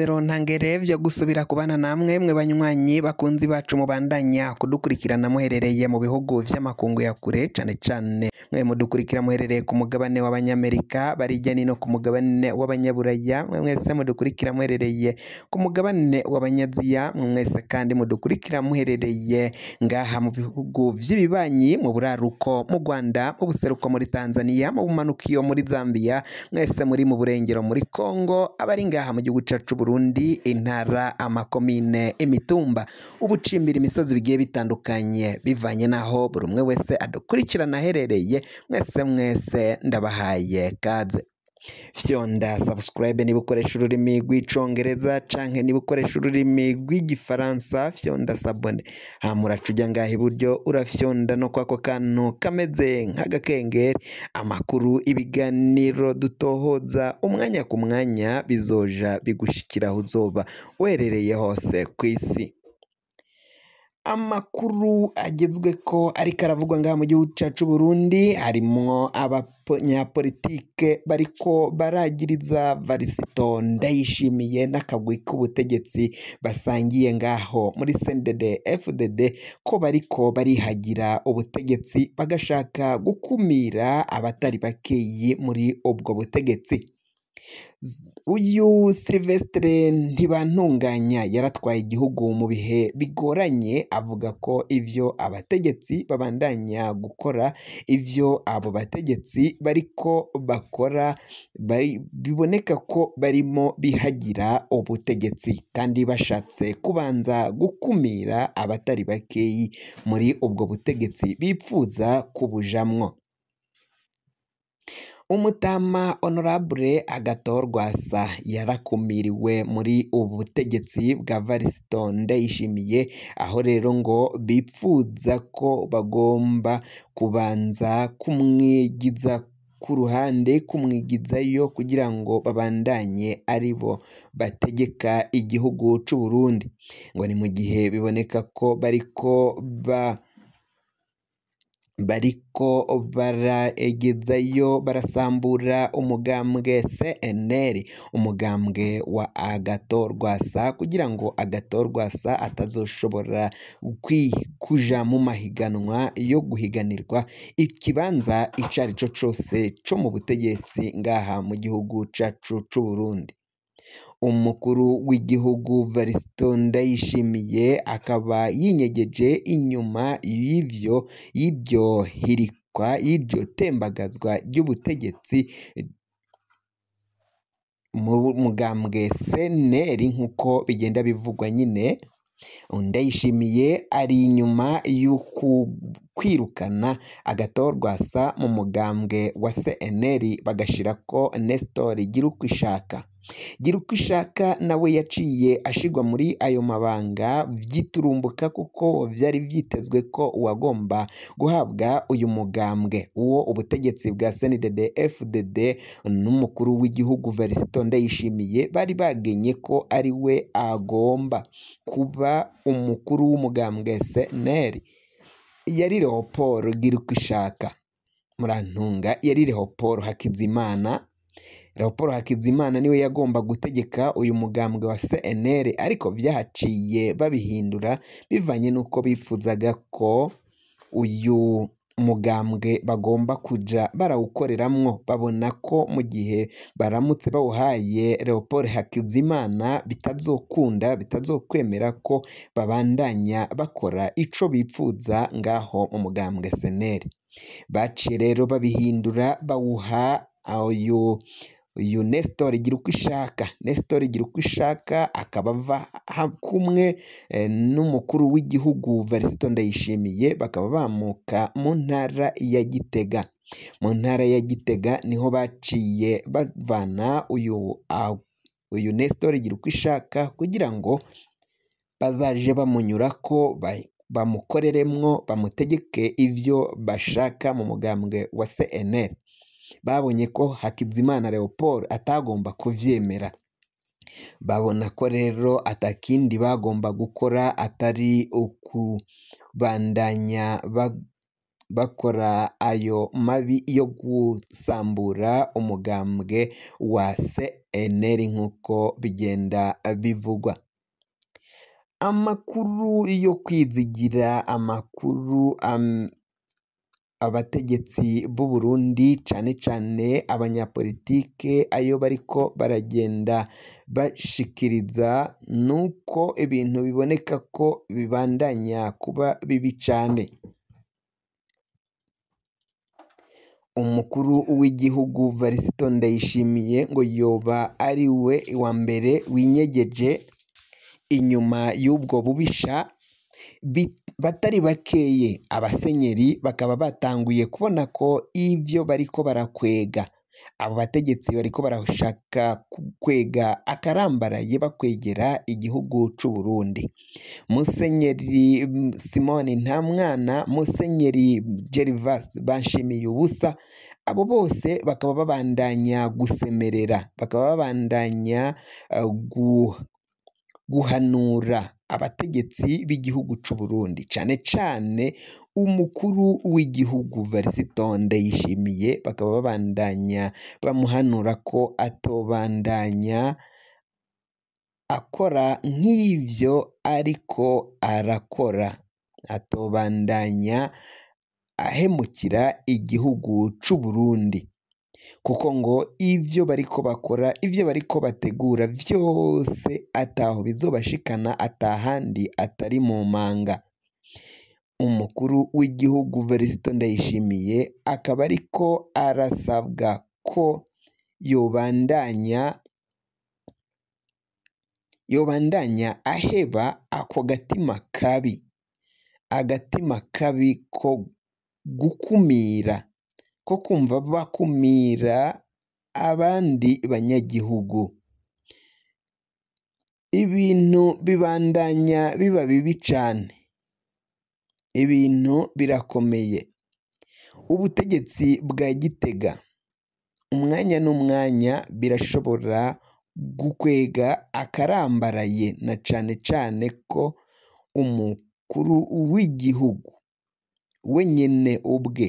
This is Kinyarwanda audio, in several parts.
zero ntangerevyo gusubira kubana namwe mwe banywanyi bakunzi bacu mubandanya kudukurikirana muherereye mu bihugu vy'amakungu ya kure cane cane mwe mudukurikira muherereye ku mugabane w'abanyamerika bari hirya ku mugabane w'abanyaburaya mwe mwese mudukurikira muherereye ku mugabane w'abanyaziya mwese kandi mudukurikira muherereye ngaha mu bihugu by'ibibanyi mu buraruko mu rwanda mu buseruko muri tanzania mu bumanuko iyo muri zambia mwese muri mu burengero muri congo abari ngaha mu gihugu cyacu burundi intara amakomine imitumba ubucimbira imisozi bigiye bitandukanye bivanye n'aho buri umwe wese adukurikirana aherereye wanjye mwese mwese ndabahaye kaze fyonda sabusikarayibe niba ukoresha ururimi rw'icyongereza cyangwa niba ukoresha ururimi rw'igifaransa fyonda sabone hamuraca ujya ngaho iburyo urafyonda no kwa ako kantu kameze nk'agakengeri amakuru ibiganiro dutohoza umwanya ku mwanya bizoja bigushikiraho uzoba werereye hose ku isi Amakuru agezwe ko ariko aravugwa ngaha mu gihugu cyacu Burundi, harimo abanyapolitike bariko baragiriza Varisito Ndayishimiye n'akagwi k'ubutegetsi basangiye ngaho muri CNDD FDD, ko bariko barihagira ubutegetsi bagashaka gukumira abatari bakeyi muri ubwo butegetsi. Uyu Silivesitire Ntibantunganya yaratwaye igihugu mu bihe bigoranye avuga ko ibyo abategetsi babandanya gukora, ibyo abo bategetsi bariko bakora biboneka ko barimo bihagira ubutegetsi kandi bashatse kubanza gukumira abatari bakeyi muri ubwo butegetsi bipfuza kubujamwo. Umutama Honorable Agathon Rwasa yarakumiriwe muri ubu butegetsi bwa Variston Ndayishimiye aho rero ngo bipfuza ko bagomba kubanza kumwigiza ku ruhande kumwigizayo kugira ngo babandanye aribo bategeka igihugu cy'u Burundi ngo ni mu gihe biboneka ko bariko ba bariko baragezayo barasambura umugambwe CNL umugambwe wa Agathon Rwasa kugira ngo Agathon Rwasa atazoshobora kuja mu mahiganwa yo guhiganirwa ikibanza ico ari cyo cyose cyo mu butegetsi ngaha mu gihugu cacu c'Uburundi. umukuru w'igihugu Varisito Ndayishimiye akaba yinyegeje inyuma y'ibyo y'iryo hirikwa y'iryo tembagazwa ry'ubutegetsi mugambwe seneri nk'uko bigenda bivugwa nyine Ndayishimiye ari inyuma y'uku. kwirukana agatorwasa mu mugambwe wa CNL bagashira bagashirako Nestor Girukwishaka Girukwishaka nawe yaciye ashigwa muri ayo mabanga vyiturumbuka kuko byari vyitezwe ko uwagomba guhabwa uyu mugambwe uwo ubutegetsi bwa CNDD FDD n'umukuru w'igihugu Veriston Ndayishimiye bari bagenye ko ari we agomba kuba umukuru w'umugambwe CNL Iyari Leopold gira ishaka Murantunga yari Leopold Hakizimana Leopold Hakizimana niwe yagomba gutegeka uyu mugambwe wa CNL ariko byahaciye babihindura bivanye n'uko bifuzaga ko uyu umugambwe bagomba kujya barawukoreramo babona ko mu gihe baramutse bawuhaye Leopold Hakizimana bitazokunda bitazokwemera ko babandanya bakora ico bipfuza ngaho mu mugambwe Sner baciye rero babihindura bawuha uyu uyu Nestor ishaka. Nestor Girukishaka akaba ava kumwe eh, n'umukuru w'igihugu Veriston Ndayishimiye bakaba bamuka mu ntara ya Gitega mu ntara ya Gitega niho baciye bavana uyu uyu Nestor uko ishaka kugira ngo bazaje bamunyura ko bamukoreremwo bamutegeke ibyo bashaka mu mugambwe wa CNL. babonye ko Hakizimana Leopold atagomba kubyemera babona ko rero atakindi bagomba gukora atari ukubandanya bakora ayo mabi yo gusambura umugambwe wa CNL nk'uko bigenda bivugwa amakuru yo kwizigira amakuru abategetsi b'u Burundi cane cane abanyapolitike ayo bariko baragenda bashikiriza nuko ibintu biboneka ko bibandanya kuba bibi cane. Umukuru w'igihugu Varisito Ndayishimiye ngo yoba ari we wa mbere winyegeje inyuma y'ubwo bubisha. batari bakeye abasenyeri bakaba batanguye kubona ko ibyo bariko barakwega abo bategetsi bariko barashaka kwega akarambaraye bakwegera igihugu cy’u Burundi Musenyeri mm, Simoni mwana Musenyeri Gervas Banshimiye ubusa abo bose bakaba babandanya gusemerera bakaba babandanya eh, guhanura abategetsi b'igihugu cy'u Burundi cyane cyane umukuru w'igihugu Varisito yishimiye bakaba babandanya bamuhanura ko atobandanya akora nk'ibyo ariko arakora atobandanya ahemukira igihugu cy'u Burundi. kuko ngo ibyo bariko bakora ibyo bariko bategura byose ataho bizobashikana atahandi atari mu manga umukuru w'igihugu Verisito Ndayishimiye akaba ariko arasabwa ko yobandanya yobandanya aheba ako gatima kabi agatima kabi ko gukumira ko kumva bakumira abandi banyagihugu ibintu bibandanya biba bibi cyane ibintu birakomeye ubutegetsi bwa gitega umwanya n'umwanya birashobora gukwega akarambaraye na cyane cyane ko umukuru w'igihugu wenyine ubwe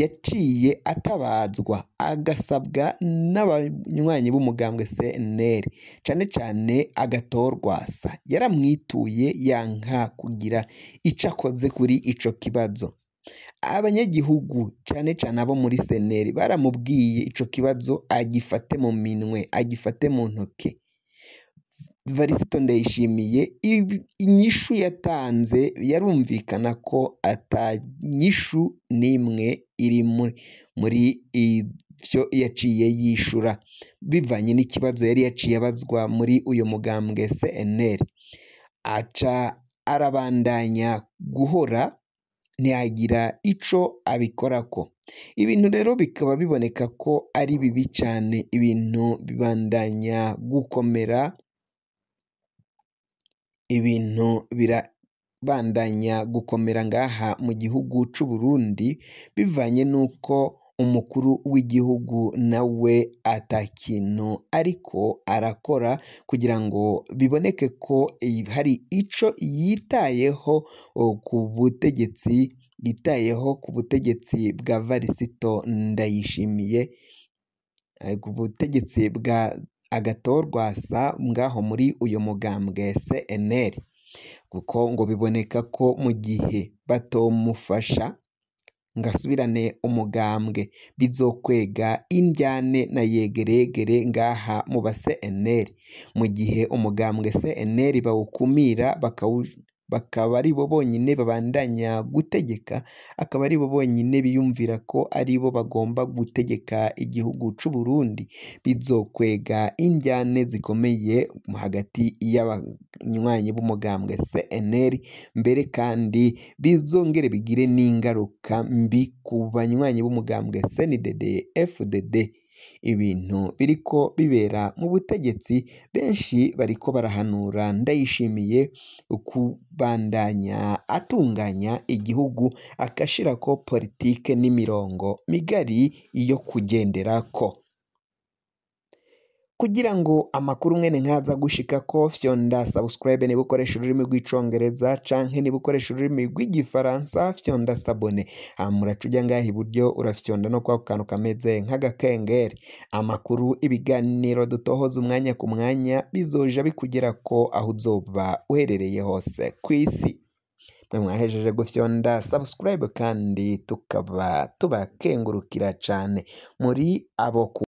yaciye atabazwa agasabwa n'abanywanyi b'umugambwe CNL cyane cyane agatorwasa yaramwituye yanka kugira icyo akoze kuri icyo kibazo abanyagihugu cyane cyane abo muri seneri baramubwiye icyo kibazo agifate mu minwe agifate mu ntoki Evariste Ndayishimiye inyishu yatanze yarumvikana ko ata n'imwe iri muri ibyo yaciye yishura bivanye n'ikibazo yari yaciye abazwa muri uyu mugambwe CNL aca arabandanya guhora ntiyagira abikora ko ibintu rero bikaba biboneka ko ari bibi cyane ibintu bibandanya gukomera ibintu birabandanya gukomera ngaha mu gihugu cyu Burundi bivanye n'uko umukuru w'igihugu nawe ata kintu ariko arakora kugira ngo biboneke ko hari icyo yitayeho ku butegetsi yitayeho ku butegetsi bwa Varisito Ndayishimiye eh, ku butegetsi bwa agatorwasa ngaho muri uyu mugambwe CNL kuko ngo biboneka ko mu gihe batomufasha ngo asubirane umugambwe bizokwega indyane na yegeregere ngaha mu ba CNL mu gihe umugambwe CNL bawukumira bakaba ari bo bonyine babandanya gutegeka, akaba ari bo bonyine biyumvira ko ari bo bagomba gutegeka igihugu cy'u Burundi, bizokwega indyane zikomeye hagati y'abanywanyi b'umugambwe CNL, mbere kandi bizongere bigire n'ingaruka mbi ku banywanyi b'umugambwe CNDD-FDD. ibintu biriko bibera mu butegetsi benshi bariko barahanura Ndayishimiye kubandanya atunganya igihugu agashirako politike n'imirongo migari iyo kugendera ko kugira ngo amakuru mwene nkaza gushika ko fyonda subscribe niba ukoresha ururimi rw'icongereza canke niba ukoresha ururimi rw'igifaransa fyonda sabone ah, muraca ujya ngaha iburyo urafyonda no kwa kantu kameze nk'agakengeri amakuru ibiganiro dutohoza umwanya ku mwanya bizoja bikugera ko aho uzoba uherereye hose ku isi mwahejeje gufyonda subscribe kandi tukaba tubakengurukira cane muri abo